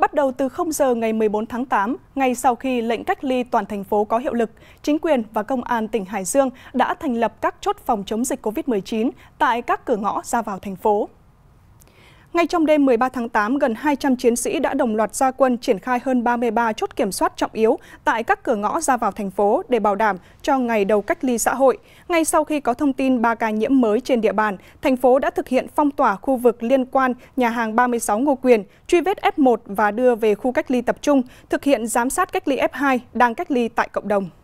Bắt đầu từ 0 giờ ngày 14 tháng 8, ngay sau khi lệnh cách ly toàn thành phố có hiệu lực, chính quyền và công an tỉnh Hải Dương đã thành lập các chốt phòng chống dịch COVID-19 tại các cửa ngõ ra vào thành phố. Ngay trong đêm 13 tháng 8, gần 200 chiến sĩ đã đồng loạt ra quân triển khai hơn 33 chốt kiểm soát trọng yếu tại các cửa ngõ ra vào thành phố để bảo đảm cho ngày đầu cách ly xã hội. Ngay sau khi có thông tin 3 ca nhiễm mới trên địa bàn, thành phố đã thực hiện phong tỏa khu vực liên quan nhà hàng 36 Ngô Quyền, truy vết F1 và đưa về khu cách ly tập trung, thực hiện giám sát cách ly F2 đang cách ly tại cộng đồng.